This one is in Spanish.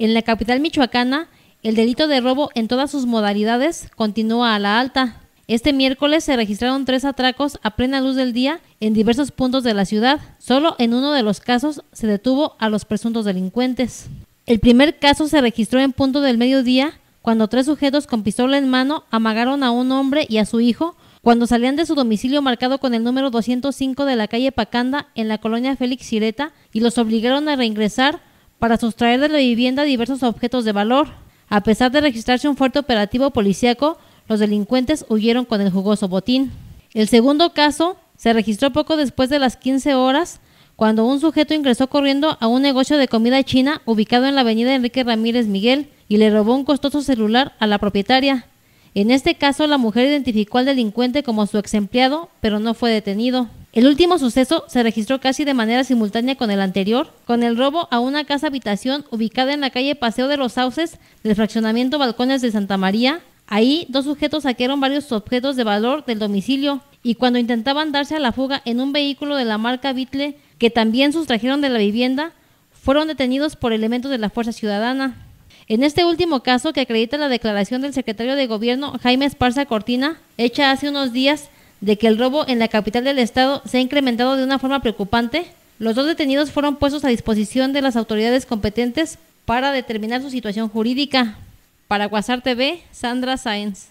En la capital michoacana, el delito de robo en todas sus modalidades continúa a la alta. Este miércoles se registraron tres atracos a plena luz del día en diversos puntos de la ciudad. Solo en uno de los casos se detuvo a los presuntos delincuentes. El primer caso se registró en punto del mediodía, cuando tres sujetos con pistola en mano amagaron a un hombre y a su hijo cuando salían de su domicilio marcado con el número 205 de la calle Pacanda en la colonia Félix Sireta y los obligaron a reingresar para sustraer de la vivienda diversos objetos de valor. A pesar de registrarse un fuerte operativo policíaco, los delincuentes huyeron con el jugoso botín. El segundo caso se registró poco después de las 15 horas, cuando un sujeto ingresó corriendo a un negocio de comida china ubicado en la avenida Enrique Ramírez Miguel y le robó un costoso celular a la propietaria. En este caso, la mujer identificó al delincuente como su ex empleado, pero no fue detenido. El último suceso se registró casi de manera simultánea con el anterior, con el robo a una casa habitación ubicada en la calle Paseo de los Sauces del fraccionamiento Balcones de Santa María. Ahí, dos sujetos saquearon varios objetos de valor del domicilio y cuando intentaban darse a la fuga en un vehículo de la marca Bitle, que también sustrajeron de la vivienda, fueron detenidos por elementos de la Fuerza Ciudadana. En este último caso, que acredita la declaración del secretario de Gobierno Jaime Esparza Cortina, hecha hace unos días, de que el robo en la capital del estado se ha incrementado de una forma preocupante, los dos detenidos fueron puestos a disposición de las autoridades competentes para determinar su situación jurídica. Para Guasar TV, Sandra Sáenz.